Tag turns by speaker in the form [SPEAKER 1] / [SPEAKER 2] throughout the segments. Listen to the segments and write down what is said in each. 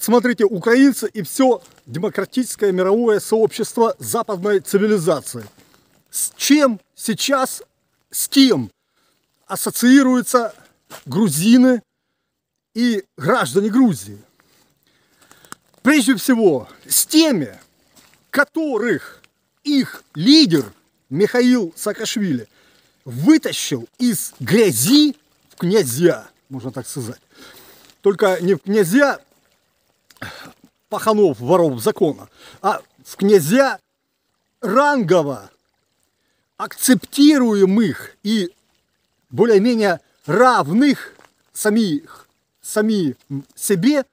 [SPEAKER 1] смотрите, украинцы и все демократическое мировое сообщество западной цивилизации. С чем сейчас, с кем ассоциируются грузины и граждане Грузии? Прежде всего, с теми, которых их лидер Михаил Саакашвили вытащил из грязи в князья, можно так сказать. Только не в князья паханов, воров закона, а в князья рангово их и более-менее равных самих, сами себе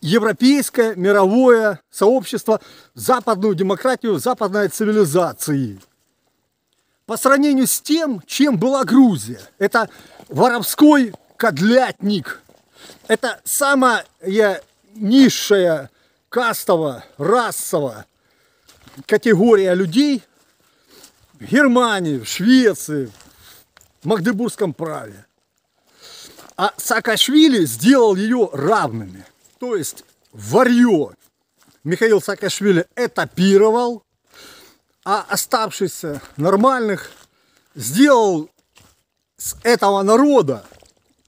[SPEAKER 1] европейское мировое сообщество, западную демократию, западной цивилизации. По сравнению с тем, чем была Грузия, это воровской кодлятник, это самая низшая кастова, расовая категория людей в Германии, в Швеции, в Магдебургском праве. А Саакашвили сделал ее равными. То есть варье Михаил Саакашвили этапировал, а оставшихся нормальных сделал с этого народа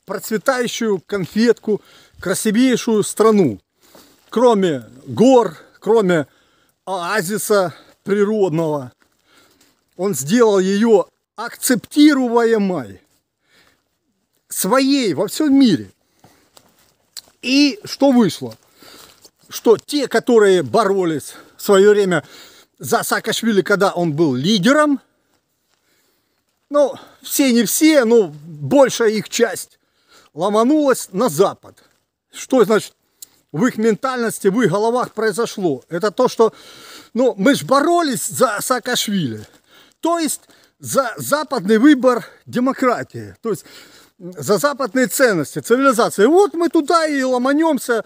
[SPEAKER 1] процветающую конфетку, красивейшую страну. Кроме гор, кроме оазиса природного. Он сделал ее акцептируемой, своей во всем мире. И что вышло? Что те, которые боролись в свое время за Саакашвили, когда он был лидером, ну, все не все, но большая их часть ломанулась на запад. Что значит в их ментальности, в их головах произошло. Это то, что ну, мы же боролись за Саакашвили. То есть за западный выбор демократии. То есть за западные ценности, цивилизации. Вот мы туда и ломанемся,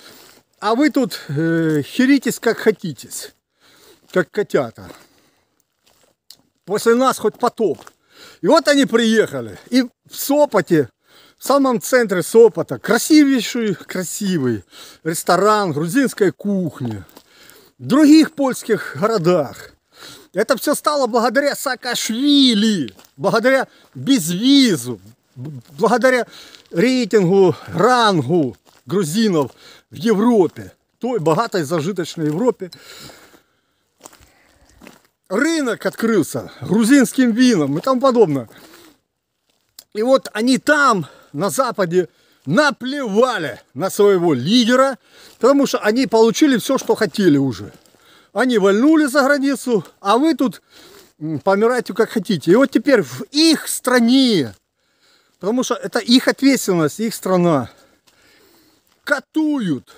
[SPEAKER 1] а вы тут э, херитесь как хотите, как котята. После нас хоть потоп. И вот они приехали. И в Сопоте в самом центре Сопота красивейший, красивый ресторан грузинской кухни. В других польских городах. Это все стало благодаря Саакашвили, благодаря безвизу, благодаря рейтингу, рангу грузинов в Европе той богатой зажиточной Европе Рынок открылся грузинским вином и тому подобное. И вот они там на Западе наплевали на своего лидера, потому что они получили все, что хотели уже. Они вольнули за границу, а вы тут помирайте как хотите. И вот теперь в их стране, потому что это их ответственность, их страна, катуют,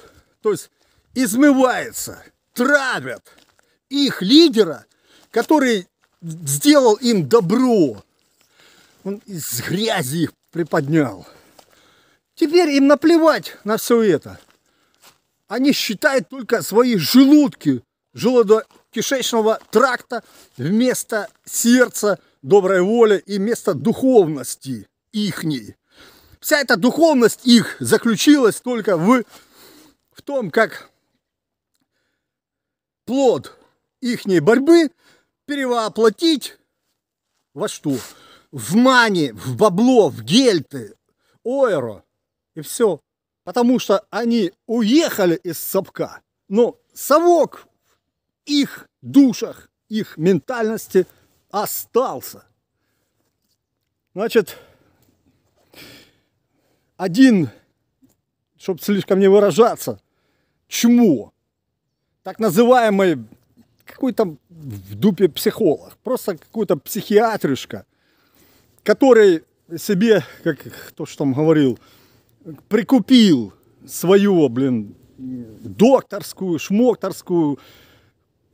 [SPEAKER 1] то есть измывается, травят их лидера, который сделал им добро. Он из грязи их приподнял. Теперь им наплевать на все это. Они считают только свои желудки, желудо-кишечного тракта вместо сердца, доброй воли и вместо духовности ихней. Вся эта духовность их заключилась только в, в том, как плод ихней борьбы перевоплотить во что? в мане, в бабло, в гельты, ойро. И все. Потому что они уехали из Сапка. Но совок в их душах, их ментальности остался. Значит, один, чтобы слишком не выражаться, чмо, так называемый какой-то в дупе психолог, просто какой-то психиатришка, который себе, как кто что там говорил, прикупил свою, блин, докторскую, шмокторскую,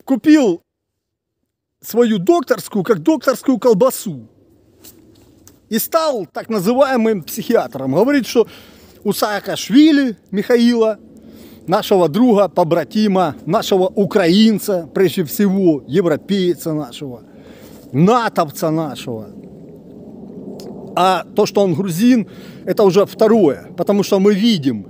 [SPEAKER 1] купил свою докторскую, как докторскую колбасу. И стал так называемым психиатром. Говорит, что у Саакашвили Михаила, нашего друга, побратима, нашего украинца, прежде всего, европейца нашего, натовца нашего, а то, что он грузин, это уже второе, потому что мы видим,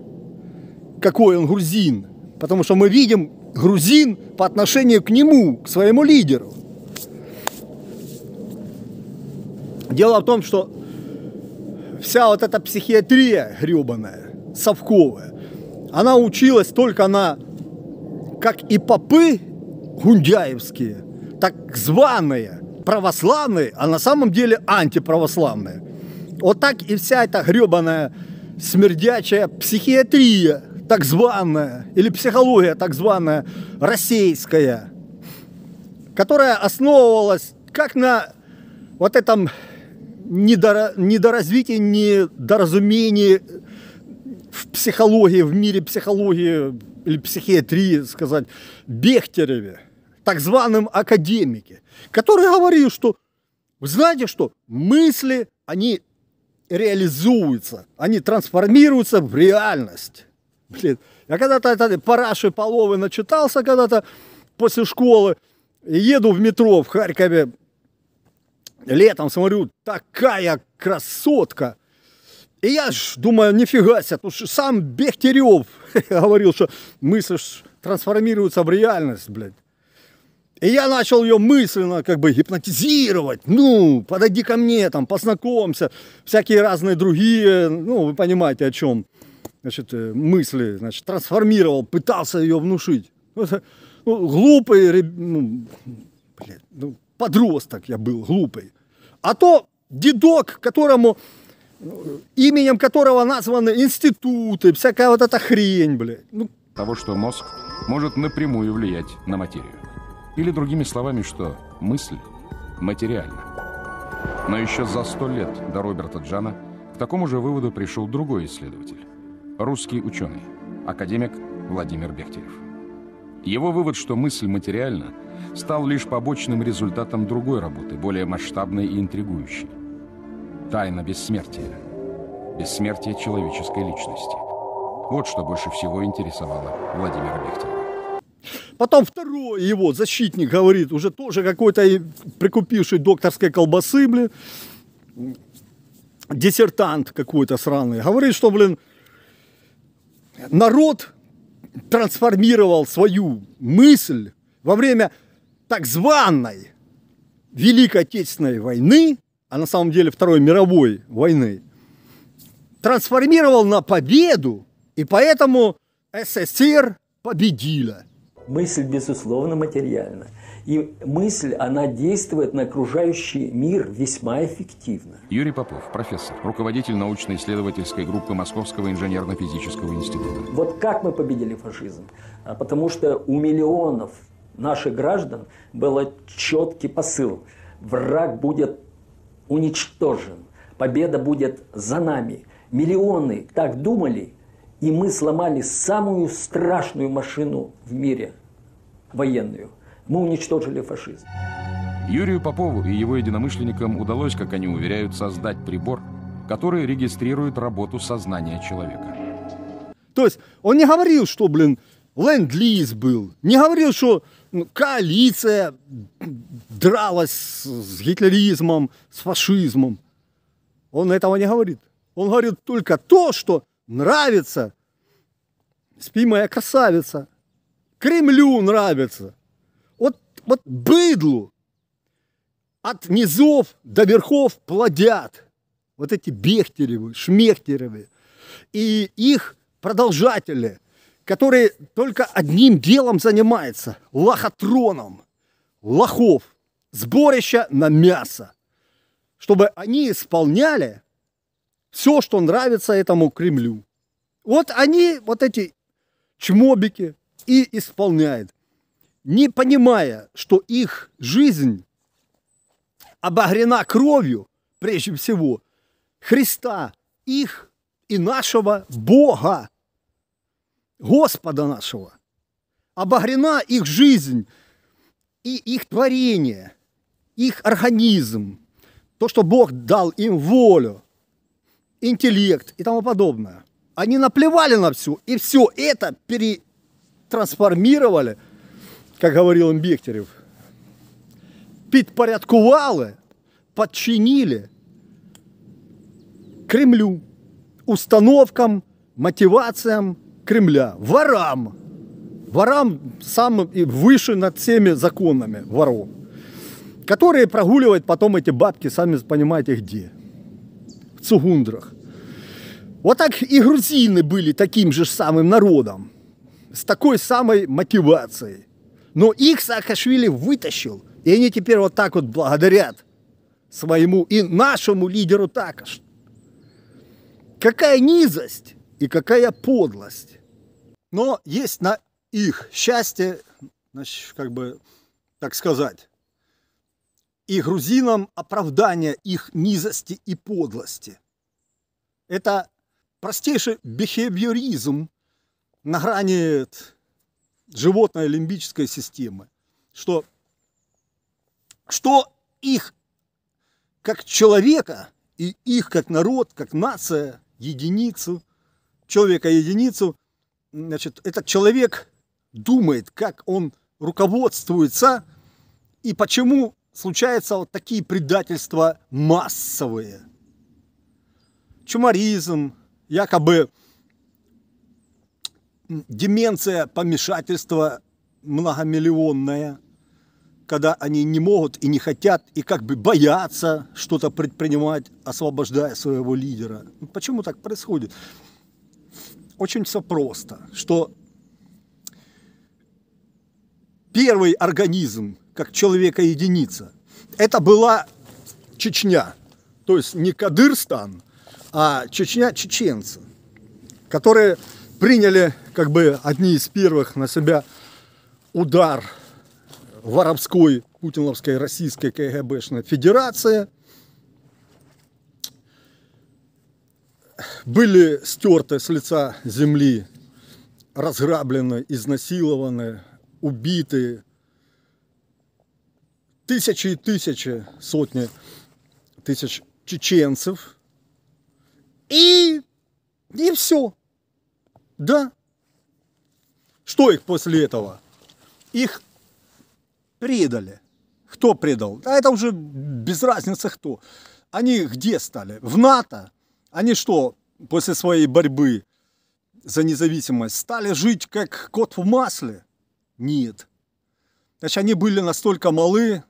[SPEAKER 1] какой он грузин, потому что мы видим грузин по отношению к нему, к своему лидеру. Дело в том, что вся вот эта психиатрия гребаная, совковая, она училась только на, как и попы гундяевские, так званые православные, а на самом деле антиправославные. Вот так и вся эта гребаная смердячая психиатрия, так званая, или психология, так званая, российская, которая основывалась как на вот этом недоро, недоразвитии, недоразумении в психологии, в мире психологии или психиатрии, сказать, Бехтереве, так званым академике, который говорил, что, вы знаете что, мысли, они реализуются, они трансформируются в реальность. Блин, я когда-то это параши половы начитался когда-то после школы, еду в метро в Харькове, летом смотрю, такая красотка. И я ж думаю, нифига себе, потому что сам Бехтерев говорил, что мысль трансформируется в реальность, блядь. И я начал ее мысленно как бы гипнотизировать. Ну, подойди ко мне, там, познакомься. Всякие разные другие, ну, вы понимаете, о чем. Значит, э, мысли, значит, трансформировал, пытался ее внушить. Ну, ну глупый, ну, блин, ну, подросток я был, глупый. А то дедок, которому, э, именем которого названы институты, всякая вот эта хрень, блядь. Ну,
[SPEAKER 2] Того, что мозг может напрямую влиять на материю. Или другими словами, что мысль материальна. Но еще за сто лет до Роберта Джана к такому же выводу пришел другой исследователь. Русский ученый, академик Владимир Бехтерев. Его вывод, что мысль материальна, стал лишь побочным результатом другой работы, более масштабной и интригующей. Тайна бессмертия. Бессмертие человеческой личности. Вот что больше всего интересовало Владимира Бехтерева.
[SPEAKER 1] Потом второй его защитник говорит, уже тоже какой-то прикупивший докторской колбасы, блин, диссертант какой-то сраный, говорит, что, блин, народ трансформировал свою мысль во время так званой Великой Отечественной войны, а на самом деле Второй мировой войны, трансформировал на победу, и поэтому СССР победила. Мысль, безусловно, материальна. И мысль, она действует на окружающий мир весьма эффективно.
[SPEAKER 2] Юрий Попов, профессор, руководитель научно-исследовательской группы Московского инженерно-физического института.
[SPEAKER 1] Вот как мы победили фашизм? А, потому что у миллионов наших граждан был четкий посыл. Враг будет уничтожен, победа будет за нами. Миллионы так думали – и мы сломали самую страшную машину в мире – военную. Мы уничтожили фашизм.
[SPEAKER 2] Юрию Попову и его единомышленникам удалось, как они уверяют, создать прибор, который регистрирует работу сознания человека.
[SPEAKER 1] То есть он не говорил, что, блин, ленд-лиз был, не говорил, что ну, коалиция дралась с гитлеризмом, с фашизмом. Он этого не говорит. Он говорит только то, что нравится. Спи, моя красавица. Кремлю нравится. Вот, вот быдлу. От низов до верхов плодят. Вот эти Бехтеревы, Шмехтеревы. И их продолжатели, которые только одним делом занимаются. Лохотроном. Лохов. Сборище на мясо. Чтобы они исполняли все, что нравится этому Кремлю. Вот они, вот эти чмобики, и исполняют, не понимая, что их жизнь обогрена кровью, прежде всего, Христа, их и нашего Бога, Господа нашего. Обогрена их жизнь и их творение, их организм, то, что Бог дал им волю интеллект и тому подобное. Они наплевали на все, и все это перетрансформировали, как говорил им Бехтерев, подпорядкували, подчинили Кремлю, установкам, мотивациям Кремля, ворам, ворам самым и выше над всеми законами воров, которые прогуливают потом эти бабки, сами понимаете где, в цугундрах. Вот так и грузины были таким же самым народом, с такой самой мотивацией. Но их Саакашвили вытащил, и они теперь вот так вот благодарят своему и нашему лидеру Такаш. Какая низость и какая подлость. Но есть на их счастье, значит, как бы, так сказать, и грузинам оправдание их низости и подлости. Это простейший бихевиоризм на грани э, животной лимбической системы, что, что их как человека и их как народ, как нация, единицу, человека-единицу, значит, этот человек думает, как он руководствуется и почему случаются вот такие предательства массовые. чуморизм якобы деменция, помешательства многомиллионная, когда они не могут и не хотят, и как бы боятся что-то предпринимать, освобождая своего лидера. Ну, почему так происходит? Очень все просто, что первый организм, как человека-единица, это была Чечня, то есть не Кадырстан – а Чечня чеченцы, которые приняли как бы одни из первых на себя удар воровской путиновской российской КГБшной федерации. Были стерты с лица земли, разграблены, изнасилованы, убиты. Тысячи и тысячи, сотни тысяч чеченцев – и, и все. Да. Что их после этого? Их предали. Кто предал? А это уже без разницы кто. Они где стали? В НАТО? Они что, после своей борьбы за независимость стали жить как кот в масле? Нет. Значит, они были настолько малы,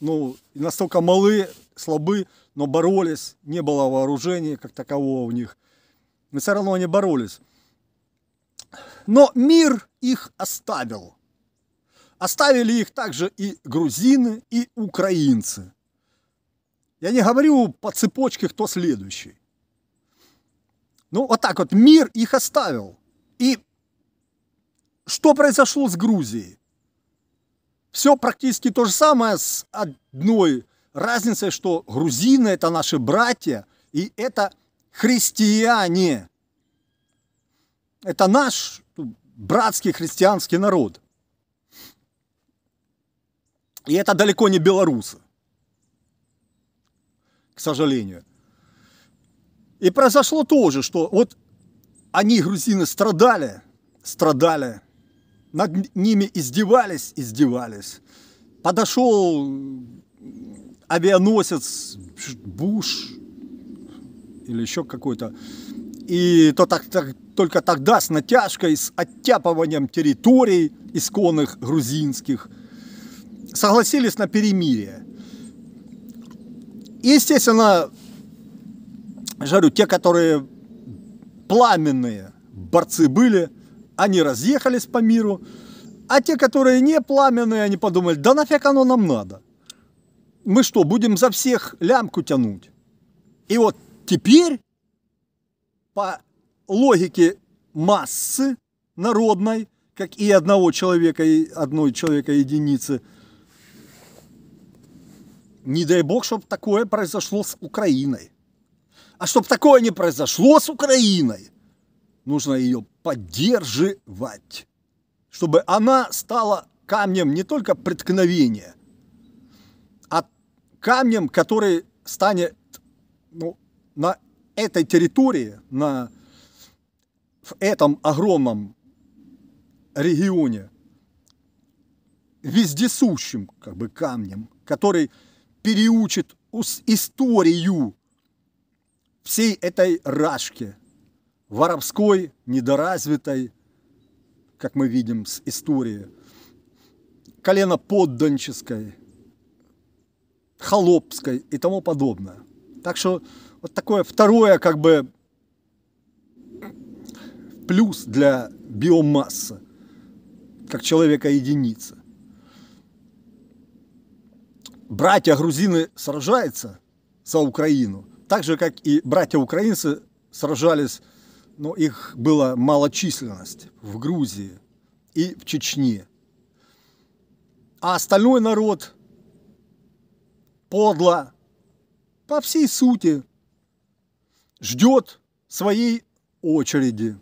[SPEAKER 1] ну, настолько малы, слабы, но боролись, не было вооружения как такового у них. Но все равно они боролись. Но мир их оставил. Оставили их также и грузины, и украинцы. Я не говорю по цепочке, кто следующий. Ну, вот так вот, мир их оставил. И что произошло с Грузией? Все практически то же самое с одной разница, что грузины – это наши братья, и это христиане. Это наш ну, братский христианский народ. И это далеко не белорусы, к сожалению. И произошло то же, что вот они, грузины, страдали, страдали, над ними издевались, издевались. Подошел авианосец Буш или еще какой-то. И то так, так, только тогда с натяжкой, с оттяпыванием территорий исконных грузинских согласились на перемирие. И, естественно, жарю те, которые пламенные борцы были, они разъехались по миру, а те, которые не пламенные, они подумали, да нафиг оно нам надо мы что, будем за всех лямку тянуть? И вот теперь, по логике массы народной, как и одного человека, и одной человека единицы, не дай бог, чтобы такое произошло с Украиной. А чтобы такое не произошло с Украиной, нужно ее поддерживать, чтобы она стала камнем не только преткновения – камнем, который станет ну, на этой территории, на, в этом огромном регионе вездесущим как бы камнем, который переучит историю всей этой рашки, воровской, недоразвитой, как мы видим с истории, колено подданческой – холопской и тому подобное. Так что вот такое второе как бы плюс для биомассы, как человека единицы. Братья грузины сражаются за Украину, так же, как и братья украинцы сражались, но их была малочисленность в Грузии и в Чечне. А остальной народ подло, по всей сути, ждет своей очереди.